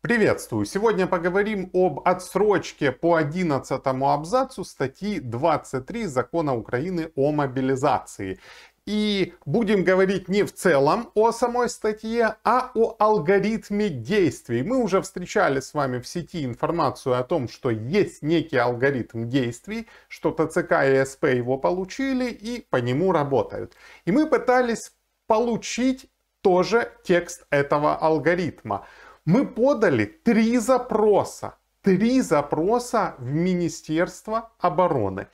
Приветствую! Сегодня поговорим об отсрочке по 11 абзацу статьи 23 Закона Украины о мобилизации. И будем говорить не в целом о самой статье, а о алгоритме действий. Мы уже встречали с вами в сети информацию о том, что есть некий алгоритм действий, что ТЦК и СП его получили и по нему работают. И мы пытались получить тоже текст этого алгоритма. Мы подали три запроса, три запроса в Министерство обороны.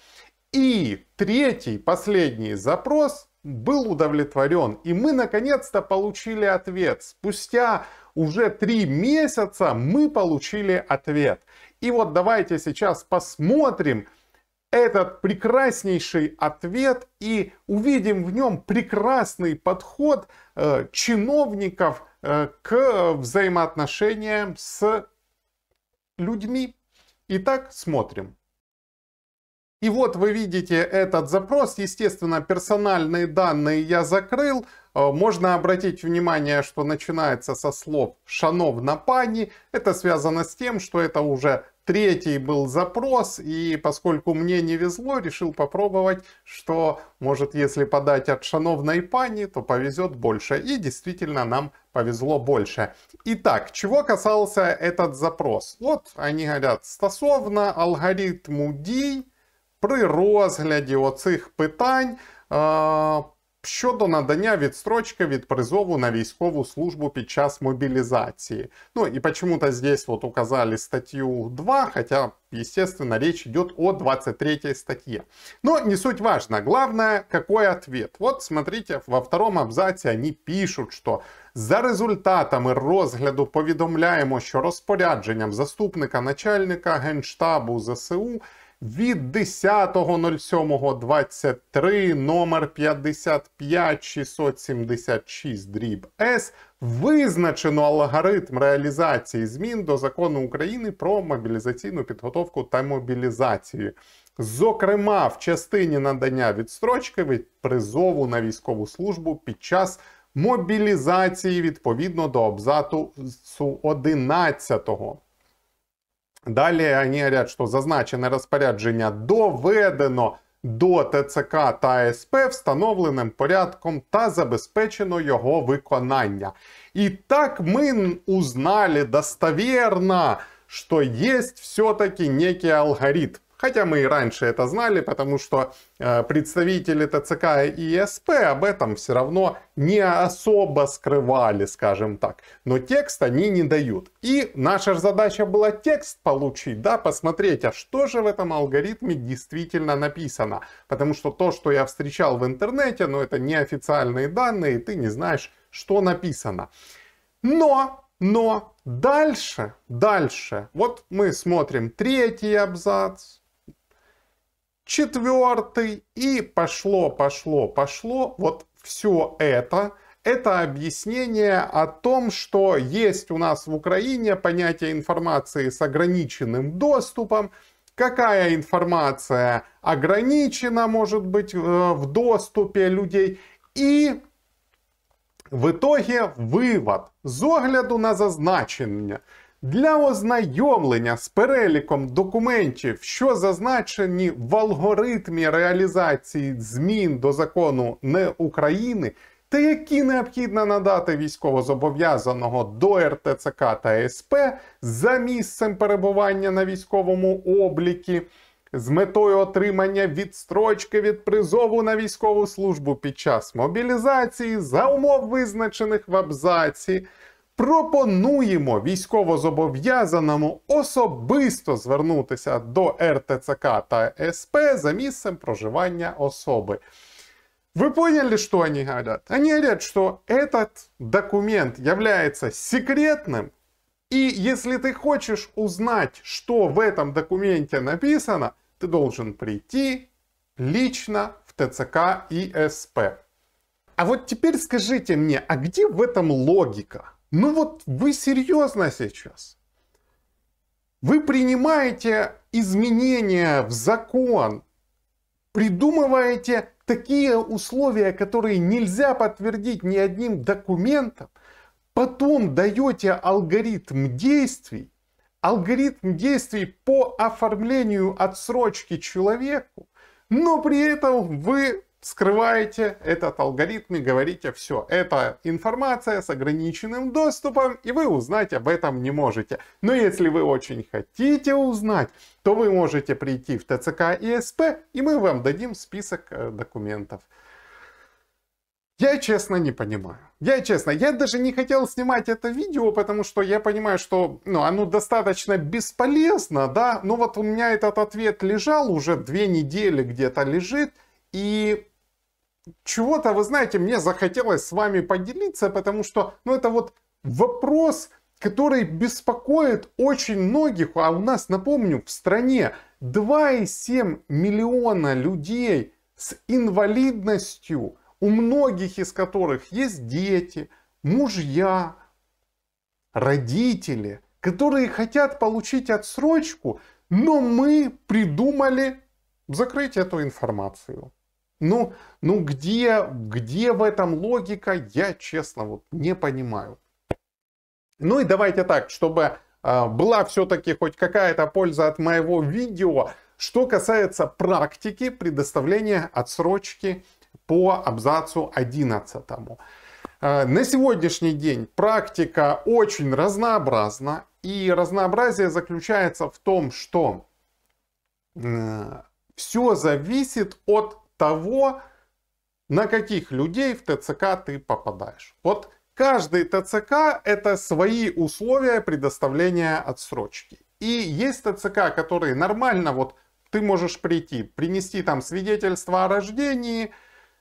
И третий, последний запрос был удовлетворен. И мы наконец-то получили ответ. Спустя уже три месяца мы получили ответ. И вот давайте сейчас посмотрим этот прекраснейший ответ и увидим в нем прекрасный подход э, чиновников Э, к взаимоотношениям с людьми. Итак, смотрим. И вот вы видите этот запрос. Естественно, персональные данные я закрыл. Э, можно обратить внимание, что начинается со слов «шановна пани». Это связано с тем, что это уже Третий был запрос, и поскольку мне не везло, решил попробовать, что может если подать от шановной пани, то повезет больше. И действительно нам повезло больше. Итак, чего касался этот запрос? Вот они говорят, стосовно алгоритму дій при вот оцих пытань. А, щодо надання відстрочки від призову на військову службу під час мобілізації, Ну і почему-то здесь вот указали статью 2, хотя, естественно, речь идет о 23 статье. Но не суть важно. Главное, какой ответ. Вот смотрите, во втором абзаці они пишут, что за результатами розгляду повідомляємо, що розпорядженням заступника начальника Генштабу ЗСУ – від 10.07.23 номер 55676 дріб С визначено алгоритм реалізації змін до закону України про мобілізаційну підготовку та мобілізацію. Зокрема, в частині надання відстрочки від призову на військову службу під час мобілізації відповідно до абзацу 11 Далі вони говорять, що зазначене розпорядження доведено до ТЦК та СП встановленим порядком та забезпечено його виконання. І так ми узнали достовірно, що є все-таки некий алгоритм. Хотя мы и раньше это знали, потому что э, представители ТЦК и ИСП об этом все равно не особо скрывали, скажем так. Но текст они не дают. И наша задача была текст получить, да, посмотреть, а что же в этом алгоритме действительно написано. Потому что то, что я встречал в интернете, но ну, это неофициальные данные, и ты не знаешь, что написано. Но но дальше, дальше, вот мы смотрим третий абзац, четвертый, и пошло, пошло, пошло. Вот все это, это объяснение о том, что есть у нас в Украине понятие информации с ограниченным доступом, какая информация ограничена, может быть, э, в доступе людей. И в итоге вывод з огляду на зазначення – Для ознайомлення з переліком документів, що зазначені в алгоритмі реалізації змін до закону не України, та які необхідно надати військовозобов'язаного до РТЦК та СП за місцем перебування на військовому облікі. З метою отримання відстрочки від призову на військову службу під час мобілізації за умов визначених в абзаці Пропонуємо військовозобов'язаному особисто звернутися до РТЦК та СП за місцем проживання особи. Вы поняли, что они говорят? Они говорят, что этот документ является секретным, и если ты хочешь узнать, что в этом документе написано, ты должен прийти лично в ТЦК и СП. А вот теперь скажите мне, а где в этом логика? Ну вот вы серьезно сейчас? Вы принимаете изменения в закон, придумываете такие условия, которые нельзя подтвердить ни одним документом, потом даете алгоритм действий, алгоритм действий по оформлению отсрочки человеку, но при этом вы скрываете этот алгоритм и говорите, все, это информация с ограниченным доступом, и вы узнать об этом не можете. Но если вы очень хотите узнать, то вы можете прийти в ТЦК и СП, и мы вам дадим список э, документов. Я честно не понимаю. Я честно, я даже не хотел снимать это видео, потому что я понимаю, что ну, оно достаточно бесполезно, да, но вот у меня этот ответ лежал уже две недели где-то лежит, и чего-то, вы знаете, мне захотелось с вами поделиться, потому что, ну, это вот вопрос, который беспокоит очень многих, а у нас, напомню, в стране 2,7 миллиона людей с инвалидностью, у многих из которых есть дети, мужья, родители, которые хотят получить отсрочку, но мы придумали закрыть эту информацию. Ну, ну где, где в этом логика, я честно вот не понимаю. Ну и давайте так, чтобы а, была все-таки хоть какая-то польза от моего видео, что касается практики предоставления отсрочки по абзацу 11. А, на сегодняшний день практика очень разнообразна, и разнообразие заключается в том, что все зависит от того, на каких людей в ТЦК ты попадаешь. Вот каждый ТЦК это свои условия предоставления отсрочки. И есть ТЦК, которые нормально, вот ты можешь прийти, принести там свидетельство о рождении,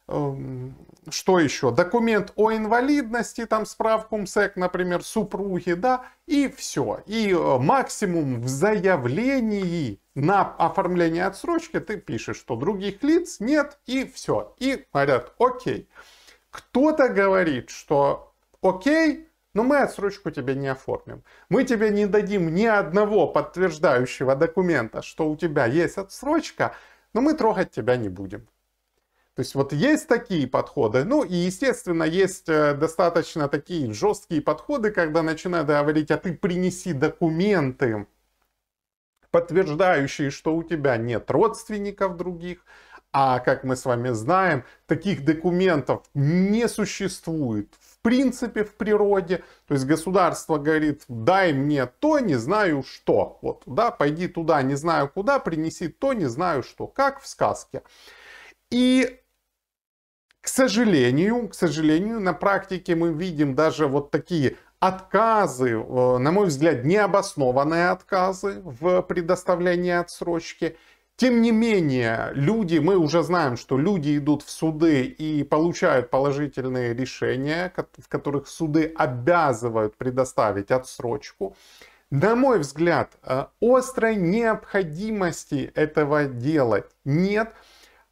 Эм, что еще, документ о инвалидности, там справку МСЭК, например, супруги, да, и все. И э, максимум в заявлении на оформление отсрочки ты пишешь, что других лиц нет, и все. И говорят, окей. Кто-то говорит, что окей, но мы отсрочку тебе не оформим. Мы тебе не дадим ни одного подтверждающего документа, что у тебя есть отсрочка, но мы трогать тебя не будем. То есть вот есть такие подходы. Ну и, естественно, есть э, достаточно такие жесткие подходы, когда начинают говорить, а ты принеси документы, подтверждающие, что у тебя нет родственников других. А как мы с вами знаем, таких документов не существует в принципе в природе. То есть государство говорит, дай мне то, не знаю что. Вот, да, пойди туда, не знаю куда, принеси то, не знаю что. Как в сказке. И к сожалению, к сожалению, на практике мы видим даже вот такие отказы, э, на мой взгляд, необоснованные отказы в предоставлении отсрочки. Тем не менее, люди, мы уже знаем, что люди идут в суды и получают положительные решения, в которых суды обязывают предоставить отсрочку. На мой взгляд, э, острой необходимости этого делать нет.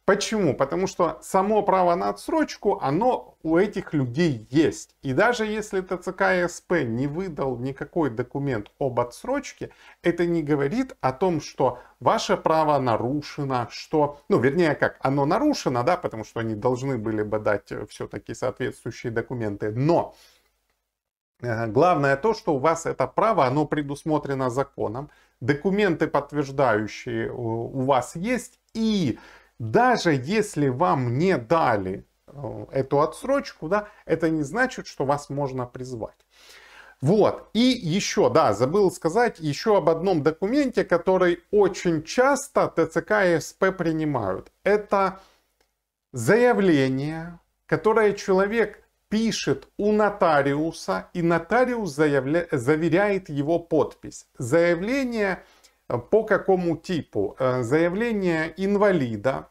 Почему? Потому что само право на отсрочку, оно у этих людей есть. И даже если ТЦК СП не выдал никакой документ об отсрочке, это не говорит о том, что ваше право нарушено, что, ну, вернее, как, оно нарушено, да, потому что они должны были бы дать э, все-таки соответствующие документы. Но э, Главное то, что у вас это право, оно предусмотрено законом, документы подтверждающие э, у вас есть, и даже если вам не дали э, эту отсрочку, да, это не значит, что вас можно призвать. Вот, и еще, да, забыл сказать еще об одном документе, который очень часто ТЦК и СП принимают. Это заявление, которое человек пишет у нотариуса, и нотариус заявля... заверяет его подпись. Заявление – по какому типу? Э, заявление инвалида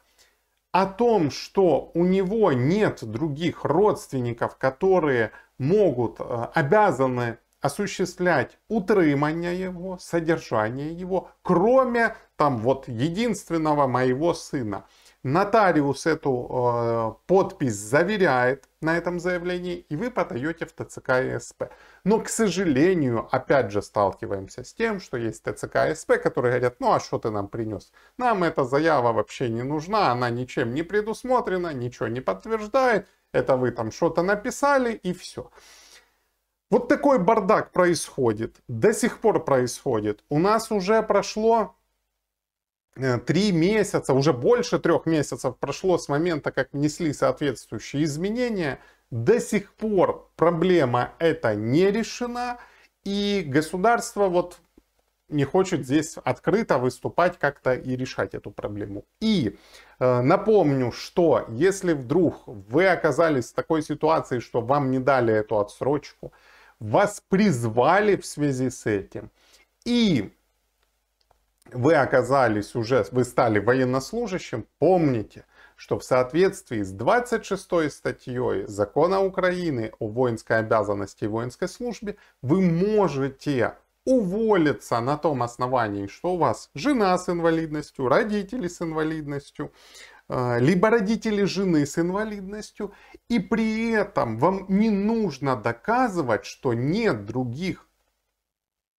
о том, что у него нет других родственников, которые могут, э, обязаны осуществлять утрымание его, содержание его, кроме там вот единственного моего сына. Нотариус эту э, подпись заверяет на этом заявлении, и вы подаете в ТЦК и СП. Но, к сожалению, опять же сталкиваемся с тем, что есть ТЦК и СП, которые говорят, ну а что ты нам принес? Нам эта заява вообще не нужна, она ничем не предусмотрена, ничего не подтверждает, это вы там что-то написали и все. Вот такой бардак происходит, до сих пор происходит. У нас уже прошло Э, три месяца, уже больше трех месяцев прошло с момента, как внесли соответствующие изменения. До сих пор проблема эта не решена, и государство вот не хочет здесь открыто выступать как-то и решать эту проблему. И э, напомню, что если вдруг вы оказались в такой ситуации, что вам не дали эту отсрочку, вас призвали в связи с этим, и вы оказались уже, вы стали военнослужащим, помните, что в соответствии с 26 статьей Закона Украины о воинской обязанности и воинской службе вы можете уволиться на том основании, что у вас жена с инвалидностью, родители с инвалидностью, э, либо родители жены с инвалидностью, и при этом вам не нужно доказывать, что нет других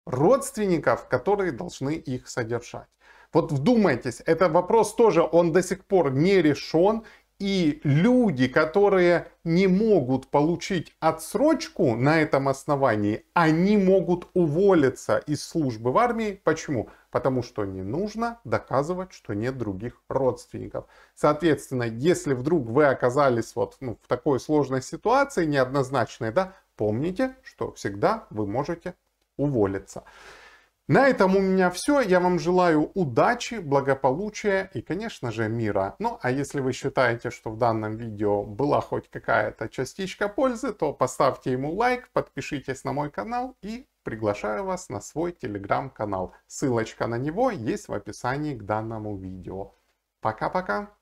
родственников, которые должны их содержать. Вот вдумайтесь, это вопрос тоже, он до сих пор не решен, и люди, которые не могут получить отсрочку на этом основании, они могут уволиться из службы в армии. Почему? Потому что не нужно доказывать, что нет других родственников. Соответственно, если вдруг вы оказались вот ну, в такой сложной ситуации, неоднозначной, да, помните, что всегда вы можете уволиться. На этом у меня все. Я вам желаю удачи, благополучия и, конечно же, мира. Ну, а если вы считаете, что в данном видео была хоть какая-то частичка пользы, то поставьте ему лайк, подпишитесь на мой канал и приглашаю вас на свой телеграм-канал. Ссылочка на него есть в описании к данному видео. Пока-пока!